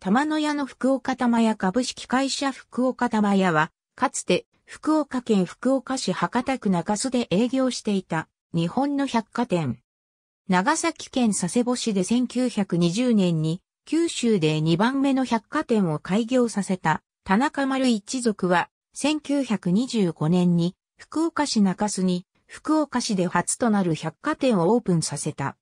玉野屋の福岡玉屋株式会社福岡玉屋は、かつて福岡県福岡市博多区中洲で営業していた日本の百貨店。長崎県佐世保市で1920年に九州で2番目の百貨店を開業させた田中丸一族は1925年に福岡市中洲に福岡市で初となる百貨店をオープンさせた。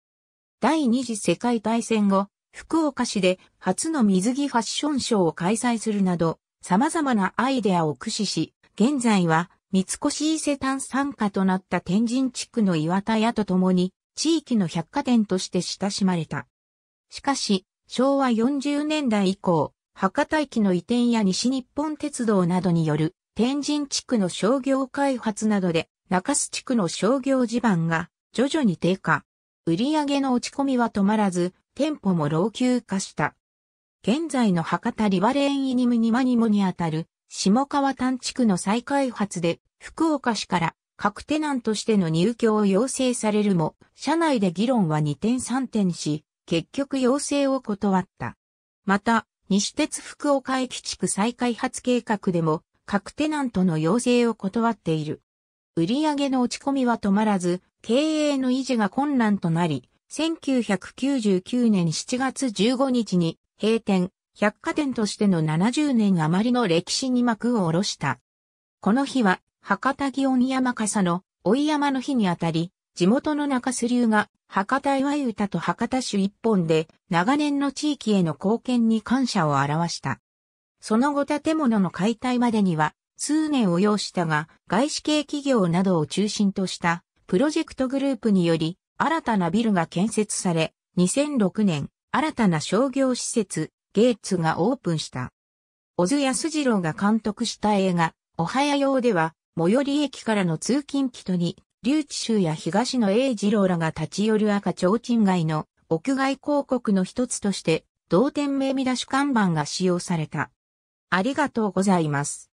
第二次世界大戦後、福岡市で初の水着ファッションショーを開催するなど、様々なアイデアを駆使し、現在は三越伊勢丹参加となった天神地区の岩田屋と共に、地域の百貨店として親しまれた。しかし、昭和40年代以降、博多駅の移転や西日本鉄道などによる天神地区の商業開発などで中洲地区の商業地盤が徐々に低下。売上の落ち込みは止まらず、店舗も老朽化した。現在の博多リバレーンイニムニマニモにあたる下川丹地区の再開発で福岡市から各テナントしての入居を要請されるも、社内で議論は2点3点し、結局要請を断った。また、西鉄福岡駅地区再開発計画でも、各テナントの要請を断っている。売上の落ち込みは止まらず、経営の維持が困難となり、1999年7月15日に閉店、百貨店としての70年余りの歴史に幕を下ろした。この日は、博多祇園山笠の追山の日にあたり、地元の中洲流が博多岩い歌と博多酒一本で長年の地域への貢献に感謝を表した。その後建物の解体までには数年を要したが外資系企業などを中心としたプロジェクトグループにより新たなビルが建設され、2006年、新たな商業施設、ゲイツがオープンした。小津安二郎が監督した映画、おはやようでは、最寄り駅からの通勤キとに、留置州や東野英二郎らが立ち寄る赤ちょうちん街の屋外広告の一つとして、同店名見出し看板が使用された。ありがとうございます。